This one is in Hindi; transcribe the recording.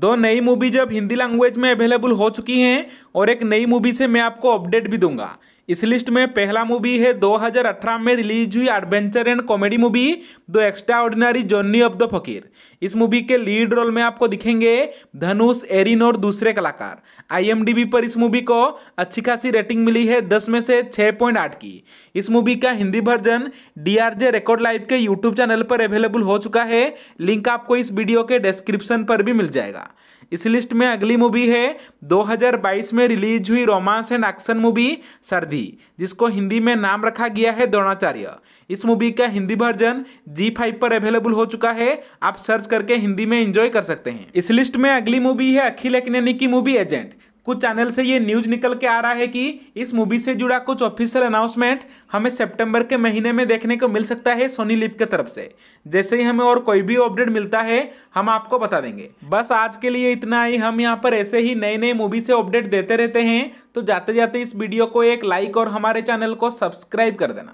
दो नई मूवी जब हिंदी लैंग्वेज में अवेलेबल हो चुकी हैं और एक नई मूवी से मैं आपको अपडेट भी दूंगा इस लिस्ट में पहला मूवी है 2018 में रिलीज हुई adventure and comedy movie the extraordinary journey of the fakir इस मूवी के लीड रोल में आपको दिखेंगे धनुष एरिन और दूसरे कलाकार आईएमडीबी पर इस मूवी को अच्छी खासी रेटिंग मिली है दस में से छः पॉइंट आठ की इस मूवी का Hindi version DRJ record live के यूट्यूब चैनल पर अवेलेबल हो चुका है लिंक आपको इस वीडियो के डिस्क्रिप्शन पर भी मिल जाएगा इस लिस्ट में अगली मूवी है दो में रिलीज हुई रोमांस एंड एक्शन मूवी सर्दी समाधि जिसको हिंदी में नाम रखा गया है द्रोणाचार्य इस मूवी का हिंदी वर्जन जी फाइव पर अवेलेबल हो चुका है आप सर्च करके हिंदी में एंजॉय कर सकते हैं इस लिस्ट में अगली मूवी है अखिल अकनेनी की मूवी एजेंट कुछ चैनल से ये न्यूज निकल के आ रहा है कि इस मूवी से जुड़ा कुछ ऑफिशियल अनाउंसमेंट हमें सितंबर के महीने में देखने को मिल सकता है सोनी लिप की तरफ से जैसे ही हमें और कोई भी अपडेट मिलता है हम आपको बता देंगे बस आज के लिए इतना ही हम यहाँ पर ऐसे ही नए नए मूवी से अपडेट देते रहते हैं तो जाते जाते इस वीडियो को एक लाइक और हमारे चैनल को सब्सक्राइब कर देना